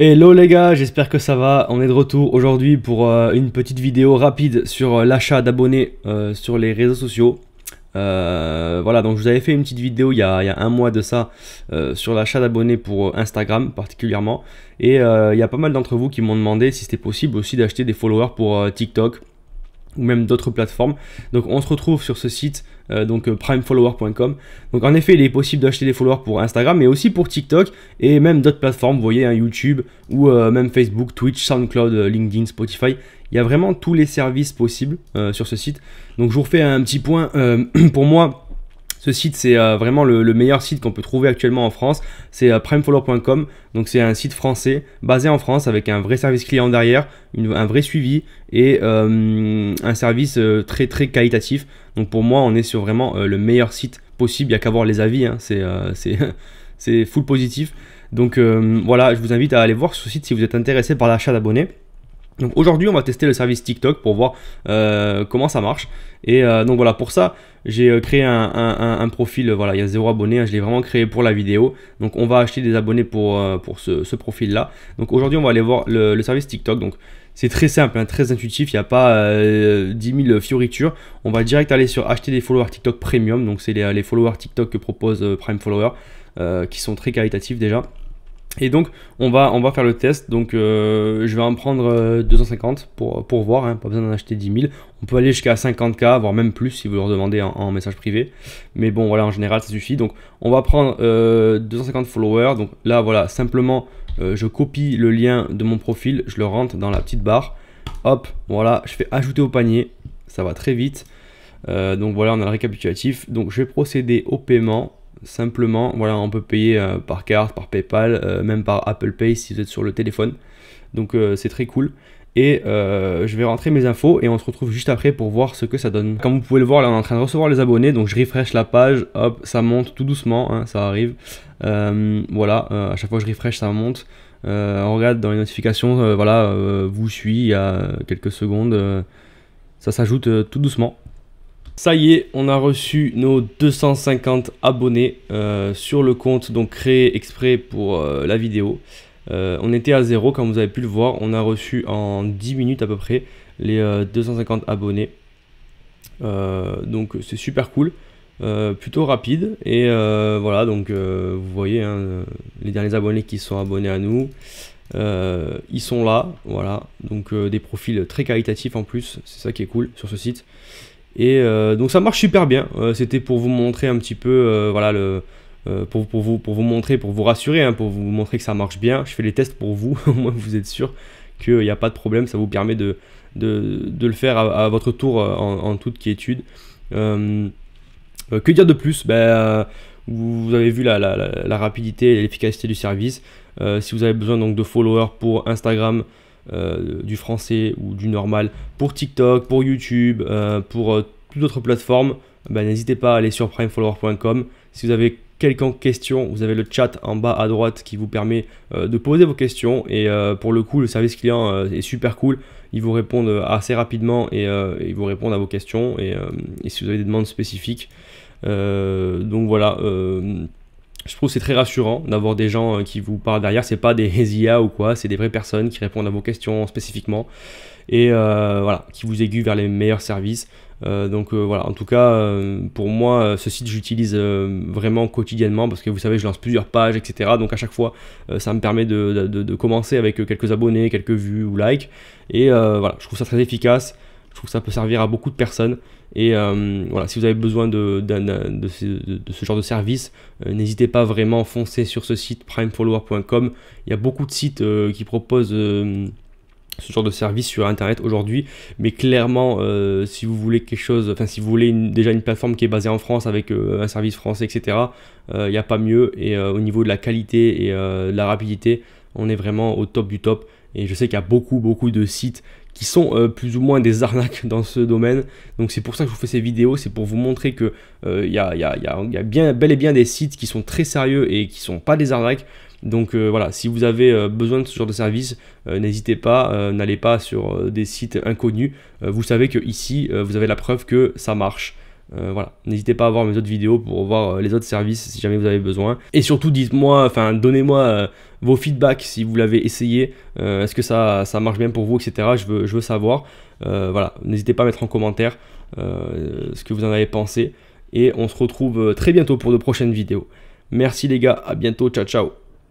Hello les gars, j'espère que ça va. On est de retour aujourd'hui pour euh, une petite vidéo rapide sur euh, l'achat d'abonnés euh, sur les réseaux sociaux. voilà, donc je vous avais fait une petite vidéo il y a un mois de ça sur l'achat d'abonnés pour Instagram particulièrement. Et il y a pas mal d'entre vous qui m'ont demandé si c'était possible aussi d'acheter des followers pour TikTok ou même d'autres plateformes. Donc on se retrouve sur ce site, euh, donc euh, primefollower.com. Donc en effet, il est possible d'acheter des followers pour Instagram, mais aussi pour TikTok et même d'autres plateformes, vous voyez, un hein, YouTube ou euh, même Facebook, Twitch, SoundCloud, LinkedIn, Spotify. Il y a vraiment tous les services possibles sur ce site. Donc je vous refais un petit point pour moi. Ce site, c'est euh, vraiment le, meilleur site qu'on peut trouver actuellement en France. C'est euh, primefollow.com. Donc, c'est un site français basé en France avec un vrai service client derrière, un vrai suivi et euh, un service très très qualitatif. Donc, pour moi, on est sur vraiment le meilleur site possible. Il n'y a qu'à voir les avis. Hein. C'est full positif. Donc, voilà, je vous invite à aller voir ce site si vous êtes intéressé par l'achat d'abonnés. Donc aujourd'hui, on va tester le service TikTok pour voir euh, comment ça marche. Et euh, donc voilà, pour ça, j'ai euh, créé un, profil. Voilà, il y a zéro abonné. Hein, je l'ai vraiment créé pour la vidéo. Donc on va acheter des abonnés pour, pour ce, profil-là. Donc aujourd'hui, on va aller voir le, service TikTok. Donc c'est très simple, hein, très intuitif. Il n'y a pas 10 000 fioritures. On va direct aller sur acheter des followers TikTok Premium. Donc c'est les, les, followers TikTok que propose Prime Follower, qui sont très qualitatifs déjà. Et donc, on va, on va faire le test. Donc, euh, je vais en prendre 250 euh, pour, pour voir. Hein. pas besoin d'en acheter 10 000. On peut aller jusqu'à 50K, voire même plus si vous leur demandez en, message privé. Mais bon, voilà, en général, ça suffit. Donc, on va prendre 250 euh, followers. Donc là, voilà, simplement, je copie le lien de mon profil. Je le rentre dans la petite barre. Hop, voilà, je fais ajouter au panier. Ça va très vite. donc voilà, on a le récapitulatif. Donc, je vais procéder au paiement. Simplement, voilà, on peut payer euh, par carte, par PayPal, euh, même par Apple Pay si vous êtes sur le téléphone. Donc euh, c'est très cool. Et je vais rentrer mes infos et on se retrouve juste après pour voir ce que ça donne. Comme vous pouvez le voir, là on est en train de recevoir les abonnés, donc je refresh la page, hop, ça monte tout doucement, hein, ça arrive. voilà, à chaque fois que je refresh, ça monte. on regarde dans les notifications, voilà, vous suit il y a quelques secondes ça s'ajoute tout doucement. Ça y est, on a reçu nos 250 abonnés euh, sur le compte donc créé exprès pour euh, la vidéo. Euh, on était à zéro comme vous avez pu le voir. On a reçu en 10 minutes à peu près les 250 abonnés. donc c'est super cool. plutôt rapide et voilà donc vous voyez hein, les derniers abonnés qui sont abonnés à nous ils sont là voilà donc des profils très qualitatifs en plus c'est ça qui est cool sur ce site et euh, donc ça marche super bien. Euh, c'était pour vous montrer un petit peu, euh, voilà, pour, vous, pour vous montrer, pour vous rassurer, hein, pour vous montrer que ça marche bien. Je fais les tests pour vous, au moins vous êtes sûr qu'il n'y a pas de problème. Ça vous permet de, le faire à, votre tour en, toute quiétude. que dire de plus ben, vous, avez vu la, rapidité et l'efficacité du service. si vous avez besoin donc de followers pour Instagram, euh, du français ou du normal pour TikTok, pour YouTube, euh, pour euh, toute autre plateforme, ben, n'hésitez pas à aller sur Primefollower.com. Si vous avez quelques questions, vous avez le chat en bas à droite qui vous permet de poser vos questions. Et pour le coup, le service client est super cool. Ils vous répondent assez rapidement et ils vous répondent à vos questions. et si vous avez des demandes spécifiques, donc voilà je trouve c'est très rassurant d'avoir des gens euh, qui vous parlent derrière. C'est pas des IA ou quoi, c'est des vraies personnes qui répondent à vos questions spécifiquement et euh, voilà, qui vous aiguillent vers les meilleurs services. Euh, donc voilà, en tout cas, pour moi, ce site, j'utilise vraiment quotidiennement parce que vous savez, je lance plusieurs pages, etc. Donc à chaque fois, ça me permet de, de, commencer avec quelques abonnés, quelques vues ou likes. Et voilà, je trouve ça très efficace. Je trouve que ça peut servir à beaucoup de personnes. Et euh, voilà, si vous avez besoin de, ce, genre de service, euh, n'hésitez pas vraiment à foncer sur ce site primefollower.com. Il y a beaucoup de sites euh, qui proposent ce genre de service sur internet aujourd'hui mais clairement si vous voulez quelque chose enfin si vous voulez déjà une plateforme qui est basée en France avec un service français etc il n'y a pas mieux et au niveau de la qualité et de la rapidité on est vraiment au top du top et je sais qu'il y a beaucoup beaucoup de sites qui sont euh, plus ou moins des arnaques dans ce domaine. Donc c'est pour ça que je vous fais ces vidéos, c'est pour vous montrer que il euh, y, a, bien, bel et bien des sites qui sont très sérieux et qui sont pas des arnaques. Donc euh, voilà, si vous avez besoin de ce genre de service, n'hésitez pas, n'allez pas sur des sites inconnus. vous savez que ici, vous avez la preuve que ça marche. Euh, voilà, n'hésitez pas à voir mes autres vidéos pour voir euh, les autres services si jamais vous avez besoin. Et surtout, dites-moi, enfin, donnez-moi euh, vos feedbacks si vous l'avez essayé. Est-ce que ça, ça, marche bien pour vous, etc. Je veux, je veux savoir. voilà, n'hésitez pas à mettre en commentaire ce que vous en avez pensé. Et on se retrouve très bientôt pour de prochaines vidéos. Merci les gars, à bientôt, ciao ciao